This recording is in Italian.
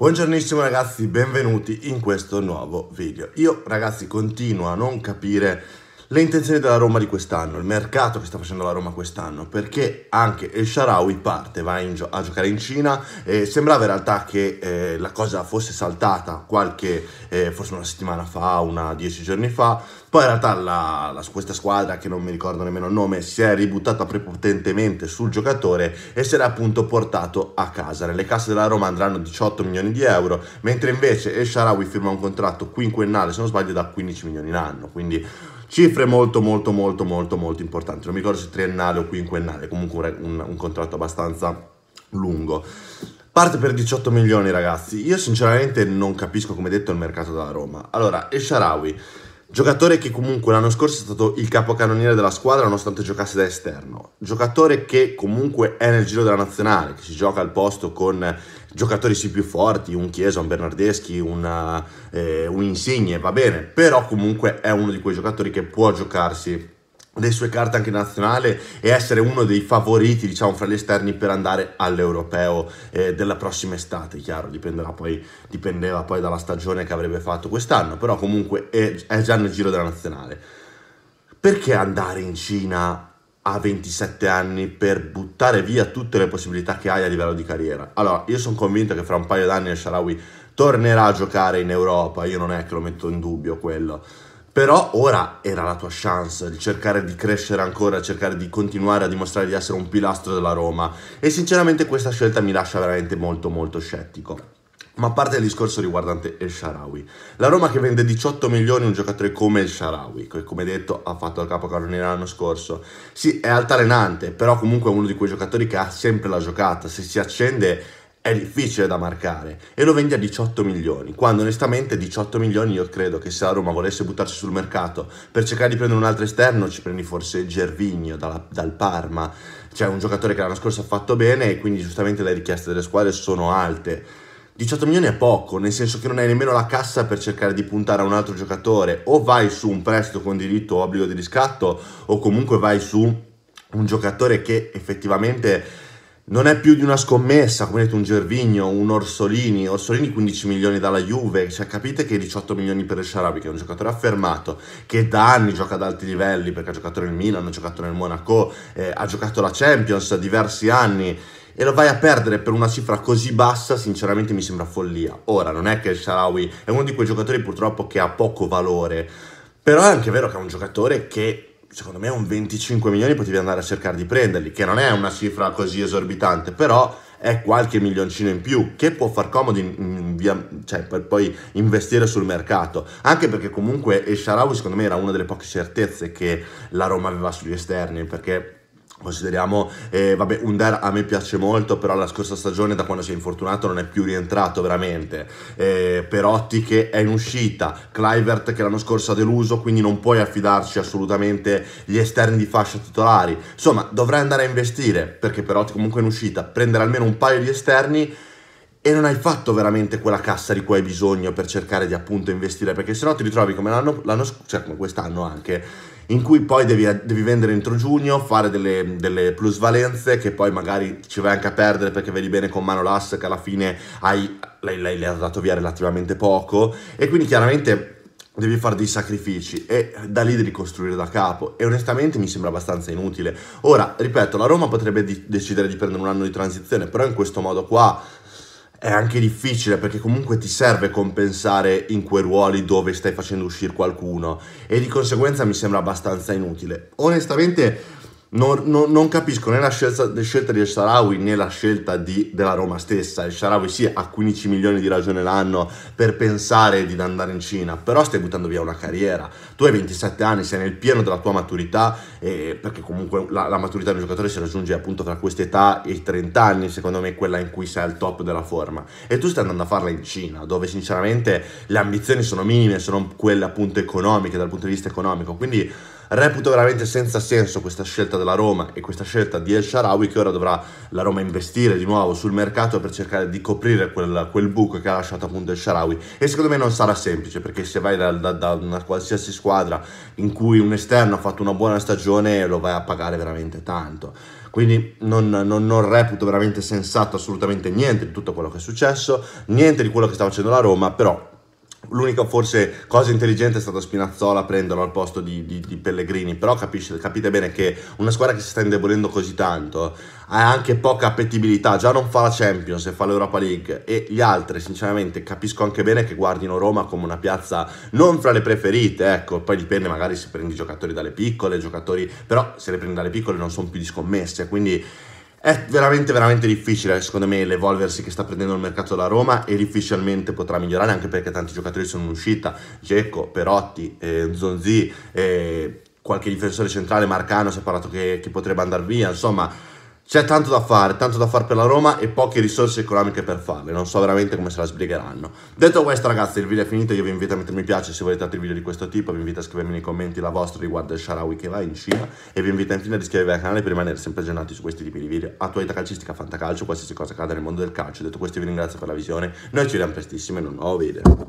Buongiornissimo ragazzi, benvenuti in questo nuovo video. Io ragazzi continuo a non capire le intenzioni della Roma di quest'anno, il mercato che sta facendo la Roma quest'anno, perché anche El Sharawi parte, va gio- a giocare in Cina, eh, sembrava in realtà che eh, la cosa fosse saltata qualche, eh, forse una settimana fa, una dieci giorni fa, poi in realtà la, la, questa squadra, che non mi ricordo nemmeno il nome, si è ributtata prepotentemente sul giocatore e se l'è appunto portato a casa. Nelle casse della Roma andranno 18 milioni di euro, mentre invece El Sharawi firma un contratto quinquennale, se non sbaglio, da 15 milioni in anno, quindi Cifre molto molto molto molto molto importanti, non mi ricordo se triennale o quinquennale, comunque un, un contratto abbastanza lungo. Parte per 18 milioni ragazzi, io sinceramente non capisco come detto il mercato della Roma. Allora, Esharawi Giocatore che comunque l'anno scorso è stato il capocannoniere della squadra nonostante giocasse da esterno. Giocatore che comunque è nel giro della nazionale, che si gioca al posto con giocatori sì più forti, un Chiesa, un Bernardeschi, una, eh, un Insigne, va bene, però comunque è uno di quei giocatori che può giocarsi le sue carte anche nazionale e essere uno dei favoriti, diciamo, fra gli esterni per andare all'europeo eh, della prossima estate, chiaro, dipenderà poi, dipendeva poi dalla stagione che avrebbe fatto quest'anno, però comunque è, è già nel giro della nazionale. Perché andare in Cina a 27 anni per buttare via tutte le possibilità che hai a livello di carriera? Allora, io sono convinto che fra un paio d'anni il Sharawi tornerà a giocare in Europa, io non è che lo metto in dubbio quello, però ora era la tua chance di cercare di crescere ancora, cercare di continuare a dimostrare di essere un pilastro della Roma. E sinceramente questa scelta mi lascia veramente molto molto scettico. Ma a parte il discorso riguardante El Sharawi, la Roma che vende 18 milioni un giocatore come El Sharawi, che come detto ha fatto il capocannoniere l'anno scorso, sì è altalenante, però comunque è uno di quei giocatori che ha sempre la giocata, se si accende è difficile da marcare e lo vendi a 18 milioni, quando onestamente 18 milioni io credo che se la Roma volesse buttarsi sul mercato per cercare di prendere un altro esterno ci prendi forse Gervigno dalla, dal Parma, cioè un giocatore che l'anno scorso ha fatto bene e quindi giustamente le richieste delle squadre sono alte. 18 milioni è poco, nel senso che non hai nemmeno la cassa per cercare di puntare a un altro giocatore, o vai su un prestito con diritto o obbligo di riscatto, o comunque vai su un giocatore che effettivamente non è più di una scommessa, come detto un Gervigno, un Orsolini, Orsolini 15 milioni dalla Juve, cioè capite che 18 milioni per il Sharabi, che è un giocatore affermato, che da anni gioca ad alti livelli, perché ha giocato nel Milan, ha giocato nel Monaco, eh, ha giocato la Champions diversi anni, e lo vai a perdere per una cifra così bassa, sinceramente mi sembra follia. Ora, non è che il Sharawi è uno di quei giocatori purtroppo che ha poco valore, però è anche vero che è un giocatore che secondo me un 25 milioni potevi andare a cercare di prenderli, che non è una cifra così esorbitante, però è qualche milioncino in più che può far comodo in, in via, cioè, per poi investire sul mercato anche perché comunque El Sharawi secondo me era una delle poche certezze che la Roma aveva sugli esterni perché Consideriamo, eh, vabbè, Under a me piace molto, però la scorsa stagione da quando si è infortunato non è più rientrato veramente. Eh, Perotti che è in uscita, Clivert che l'anno scorso ha deluso, quindi non puoi affidarci assolutamente gli esterni di fascia titolari. Insomma, dovrai andare a investire, perché Perotti comunque è in uscita, prendere almeno un paio di esterni e non hai fatto veramente quella cassa di cui hai bisogno per cercare di appunto investire, perché sennò ti ritrovi come l'anno, l'anno cioè come quest'anno anche, in cui poi devi, devi vendere entro giugno, fare delle, delle, plusvalenze che poi magari ci vai anche a perdere perché vedi bene con mano l'ass che alla fine hai, lei, lei le ha dato via relativamente poco e quindi chiaramente devi fare dei sacrifici e da lì devi costruire da capo e onestamente mi sembra abbastanza inutile. Ora, ripeto, la Roma potrebbe di- decidere di prendere un anno di transizione, però in questo modo qua è anche difficile perché comunque ti serve compensare in quei ruoli dove stai facendo uscire qualcuno e di conseguenza mi sembra abbastanza inutile. Onestamente non, non, non, capisco né la scelta, la scelta di El Sharawi né la scelta di, della Roma stessa. El Sharawi sì ha 15 milioni di ragione l'anno per pensare di andare in Cina, però stai buttando via una carriera. Tu hai 27 anni, sei nel pieno della tua maturità, eh, perché comunque la, la maturità di un giocatore si raggiunge appunto tra questa età e i 30 anni, secondo me quella in cui sei al top della forma. E tu stai andando a farla in Cina, dove sinceramente le ambizioni sono minime, sono quelle appunto economiche, dal punto di vista economico. Quindi Reputo veramente senza senso questa scelta della Roma e questa scelta di El Sharawi che ora dovrà la Roma investire di nuovo sul mercato per cercare di coprire quel, quel buco che ha lasciato appunto El Sharawi e secondo me non sarà semplice perché se vai da, da, da una qualsiasi squadra in cui un esterno ha fatto una buona stagione lo vai a pagare veramente tanto quindi non, non, non, reputo veramente sensato assolutamente niente di tutto quello che è successo, niente di quello che sta facendo la Roma, però L'unica forse cosa intelligente è stata Spinazzola prenderlo al posto di, di, di Pellegrini, però capisce, capite bene che una squadra che si sta indebolendo così tanto ha anche poca appetibilità, già non fa la Champions e fa l'Europa League e gli altri sinceramente capisco anche bene che guardino Roma come una piazza non fra le preferite, ecco, poi dipende magari se prendi giocatori dalle piccole, giocatori, però se le prendi dalle piccole non sono più di scommesse, quindi è veramente, veramente difficile, secondo me, l'evolversi che sta prendendo il mercato della Roma e difficilmente potrà migliorare, anche perché tanti giocatori sono in uscita, Gecco, Perotti, eh, Zonzi, eh, qualche difensore centrale, Marcano, si è parlato che, che potrebbe andare via, insomma c'è tanto da fare, tanto da fare per la Roma e poche risorse economiche per farle, non so veramente come se la sbrigheranno. Detto questo ragazzi, il video è finito, io vi invito a mettere mi piace se volete altri video di questo tipo, vi invito a scrivermi nei commenti la vostra riguardo al Sharawi che va in Cina e vi invito infine ad iscrivervi al canale per rimanere sempre aggiornati su questi tipi di video, attualità calcistica, fantacalcio, qualsiasi cosa accada nel mondo del calcio. Detto questo vi ringrazio per la visione, noi ci vediamo prestissimo in un nuovo video.